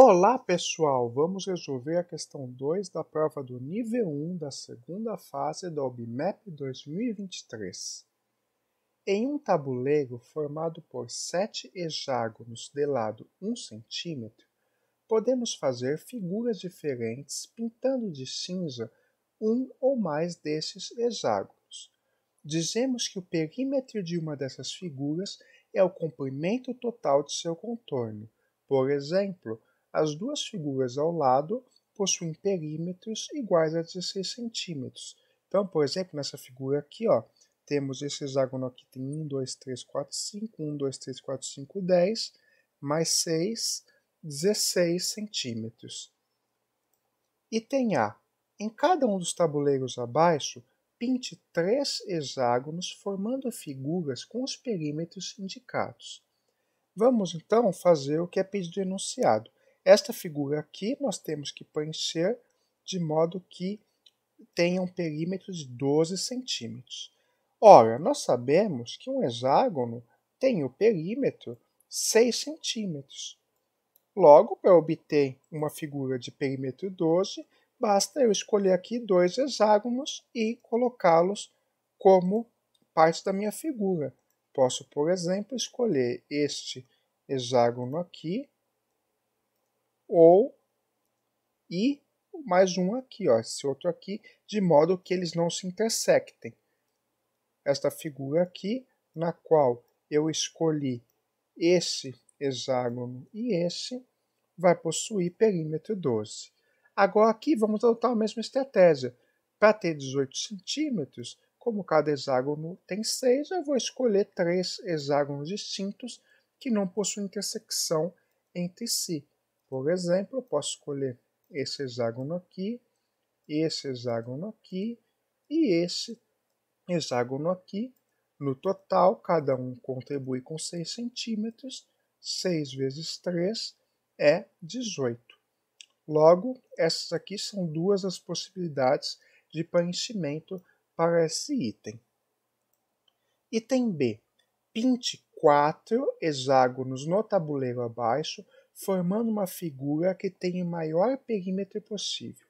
Olá pessoal, vamos resolver a questão 2 da prova do nível 1 da segunda fase da OBMEP 2023. Em um tabuleiro formado por sete hexágonos de lado 1 cm, podemos fazer figuras diferentes pintando de cinza um ou mais desses hexágonos. Dizemos que o perímetro de uma dessas figuras é o comprimento total de seu contorno. Por exemplo, as duas figuras ao lado possuem perímetros iguais a 16 centímetros. Então, por exemplo, nessa figura aqui, ó, temos esse hexágono aqui, tem 1, 2, 3, 4, 5, 1, 2, 3, 4, 5, 10, mais 6, 16 centímetros. Item A. Em cada um dos tabuleiros abaixo, pinte três hexágonos formando figuras com os perímetros indicados. Vamos então fazer o que é pedido enunciado. Esta figura aqui nós temos que preencher de modo que tenha um perímetro de 12 centímetros. Ora, nós sabemos que um hexágono tem o perímetro 6 centímetros. Logo, para obter uma figura de perímetro 12, basta eu escolher aqui dois hexágonos e colocá-los como parte da minha figura. Posso, por exemplo, escolher este hexágono aqui ou e mais um aqui, ó, esse outro aqui, de modo que eles não se intersectem. Esta figura aqui, na qual eu escolhi esse hexágono e esse, vai possuir perímetro 12. Agora aqui vamos adotar a mesma estratégia. Para ter 18 centímetros, como cada hexágono tem 6, eu vou escolher três hexágonos distintos que não possuem intersecção entre si. Por exemplo, eu posso escolher esse hexágono aqui, esse hexágono aqui e esse hexágono aqui. No total, cada um contribui com 6 centímetros. 6 vezes 3 é 18. Logo, essas aqui são duas as possibilidades de preenchimento para esse item. Item B. Pinte 4 hexágonos no tabuleiro abaixo formando uma figura que tenha o maior perímetro possível.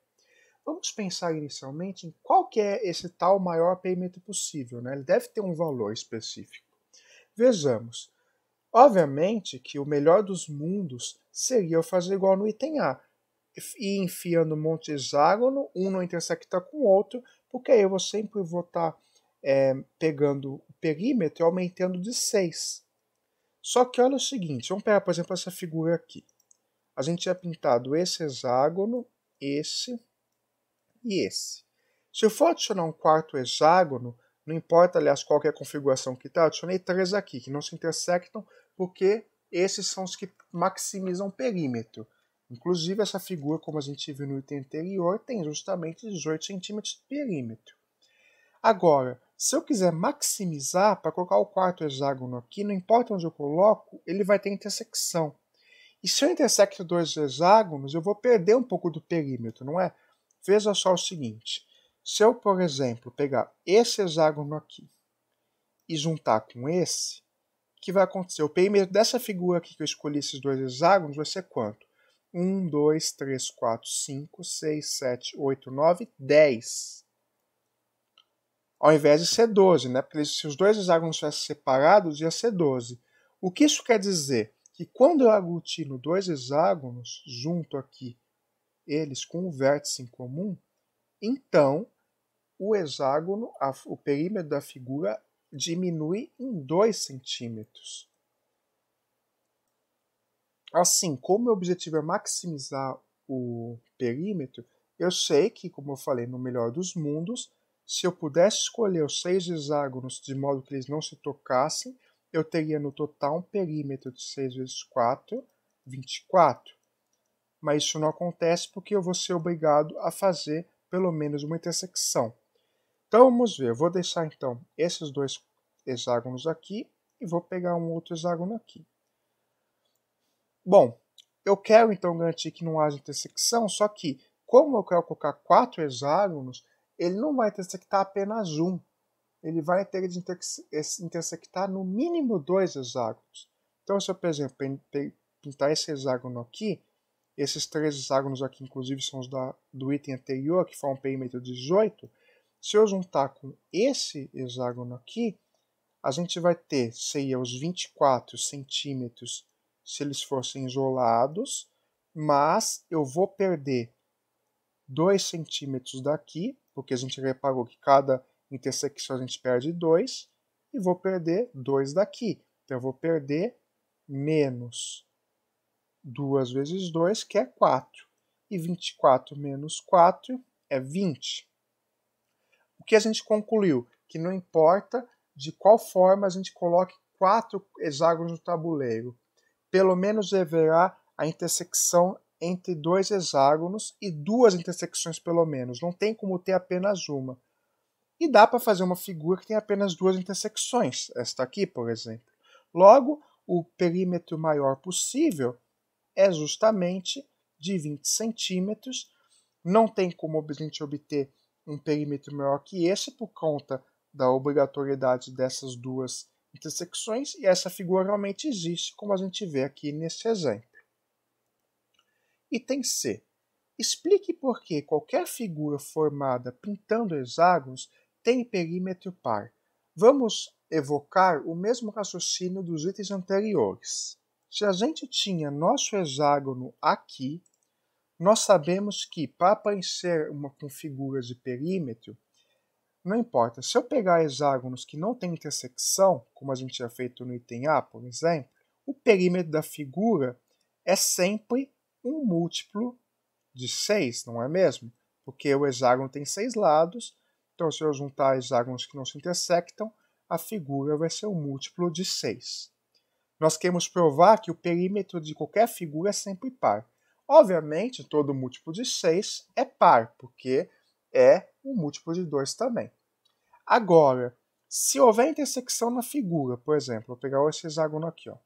Vamos pensar inicialmente em qual que é esse tal maior perímetro possível, né? ele deve ter um valor específico. Vejamos, obviamente que o melhor dos mundos seria eu fazer igual no item A, ir enfiando um monte de hexágono, um não intersecta com o outro, porque aí eu sempre vou estar é, eh, pegando o perímetro e aumentando de 6. Só que olha o seguinte, vamos pegar, por exemplo, essa figura aqui. A gente tinha pintado esse hexágono, esse e esse. Se eu for adicionar um quarto hexágono, não importa, aliás, qual é a configuração que está, adicionei três aqui, que não se intersectam, porque esses são os que maximizam o perímetro. Inclusive, essa figura, como a gente viu no item anterior, tem justamente 18 centímetros de perímetro. Agora, se eu quiser maximizar para colocar o quarto hexágono aqui, não importa onde eu coloco, ele vai ter intersecção. E se eu intersecto dois hexágonos, eu vou perder um pouco do perímetro, não é? Veja só o seguinte. Se eu, por exemplo, pegar esse hexágono aqui e juntar com esse, o que vai acontecer? O perímetro dessa figura aqui que eu escolhi esses dois hexágonos vai ser quanto? 1, 2, 3, 4, 5, 6, 7, 8, 9, 10 ao invés de ser 12, né? Porque se os dois hexágonos estivessem separados, ia ser 12. O que isso quer dizer? Que quando eu aglutino dois hexágonos, junto aqui eles com um vértice em comum, então o hexágono, a, o perímetro da figura, diminui em 2 centímetros. Assim, como meu objetivo é maximizar o perímetro, eu sei que, como eu falei, no melhor dos mundos, se eu pudesse escolher os seis hexágonos de modo que eles não se tocassem, eu teria no total um perímetro de 6 vezes 4, 24. Mas isso não acontece porque eu vou ser obrigado a fazer pelo menos uma intersecção. Então vamos ver, eu vou deixar então esses dois hexágonos aqui e vou pegar um outro hexágono aqui. Bom, eu quero então garantir que não haja intersecção, só que como eu quero colocar quatro hexágonos, ele não vai intersectar apenas um. Ele vai ter de intersectar no mínimo dois hexágonos. Então, se eu, por exemplo, pintar esse hexágono aqui, esses três hexágonos aqui, inclusive, são os da, do item anterior, que foi um perímetro 18. Se eu juntar com esse hexágono aqui, a gente vai ter, seria os 24 centímetros se eles fossem isolados, mas eu vou perder 2 centímetros daqui porque a gente reparou que cada intersecção a gente perde 2, e vou perder 2 daqui. Então, eu vou perder menos 2 vezes 2, que é 4. E 24 menos 4 é 20. O que a gente concluiu? Que não importa de qual forma a gente coloque 4 hexágonos no tabuleiro, pelo menos haverá a intersecção entre dois hexágonos e duas intersecções pelo menos. Não tem como ter apenas uma. E dá para fazer uma figura que tem apenas duas intersecções. Esta aqui, por exemplo. Logo, o perímetro maior possível é justamente de 20 centímetros. Não tem como a gente obter um perímetro maior que esse por conta da obrigatoriedade dessas duas intersecções, e essa figura realmente existe, como a gente vê aqui nesse exemplo. Item C. Explique por que qualquer figura formada pintando hexágonos tem perímetro par. Vamos evocar o mesmo raciocínio dos itens anteriores. Se a gente tinha nosso hexágono aqui, nós sabemos que para aparecer uma com figuras de perímetro, não importa, se eu pegar hexágonos que não têm intersecção, como a gente já feito no item A, por exemplo, o perímetro da figura é sempre um múltiplo de 6, não é mesmo? Porque o hexágono tem seis lados, então se eu juntar hexágonos que não se intersectam, a figura vai ser um múltiplo de 6. Nós queremos provar que o perímetro de qualquer figura é sempre par. Obviamente, todo múltiplo de 6 é par, porque é um múltiplo de 2 também. Agora, se houver intersecção na figura, por exemplo, vou pegar esse hexágono aqui, ó.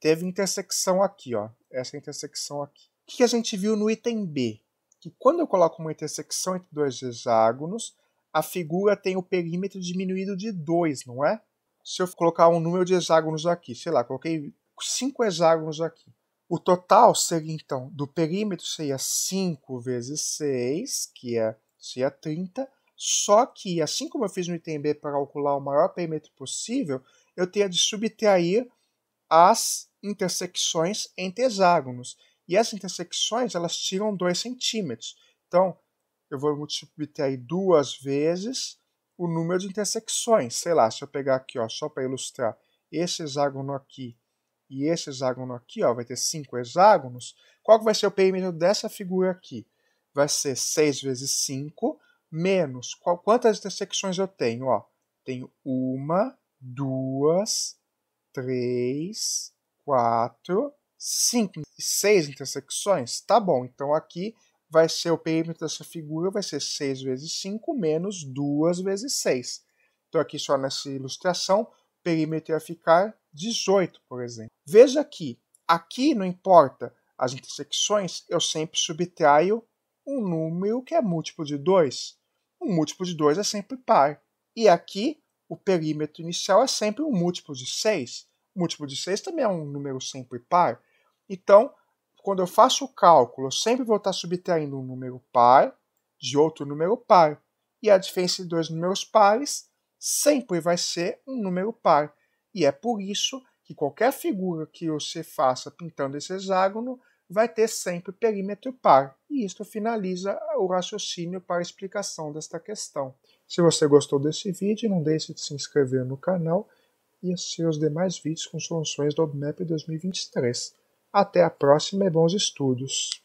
teve intersecção aqui, ó, essa intersecção aqui. O que a gente viu no item B? Que quando eu coloco uma intersecção entre dois hexágonos, a figura tem o perímetro diminuído de 2, não é? Se eu colocar um número de hexágonos aqui, sei lá, coloquei 5 hexágonos aqui. O total seria, então, do perímetro seria 5 vezes 6, que é, seria 30, só que, assim como eu fiz no item B para calcular o maior perímetro possível, eu teria de subtrair as intersecções entre hexágonos. E essas intersecções elas tiram 2 centímetros. Então, eu vou multiplicar aí duas vezes o número de intersecções. Sei lá, se eu pegar aqui, ó, só para ilustrar, esse hexágono aqui e esse hexágono aqui, ó, vai ter cinco hexágonos. Qual que vai ser o perímetro dessa figura aqui? Vai ser 6 vezes 5 menos qual, quantas intersecções eu tenho? Ó, tenho uma, duas, três, quatro, 5 e 6 intersecções? Tá bom, então aqui vai ser o perímetro dessa figura, vai ser 6 vezes 5 menos 2 vezes 6. Então aqui só nessa ilustração, o perímetro ia ficar 18, por exemplo. Veja aqui, aqui não importa as intersecções, eu sempre subtraio um número que é múltiplo de 2. Um múltiplo de 2 é sempre par. E aqui, o perímetro inicial é sempre um múltiplo de 6. O múltiplo de 6 também é um número sempre par. Então, quando eu faço o cálculo, eu sempre vou estar subtraindo um número par de outro número par. E a diferença de dois números pares sempre vai ser um número par. E é por isso que qualquer figura que você faça pintando esse hexágono vai ter sempre perímetro par. E isso finaliza o raciocínio para a explicação desta questão. Se você gostou desse vídeo, não deixe de se inscrever no canal e assistir os demais vídeos com soluções do OBMAP 2023. Até a próxima e bons estudos!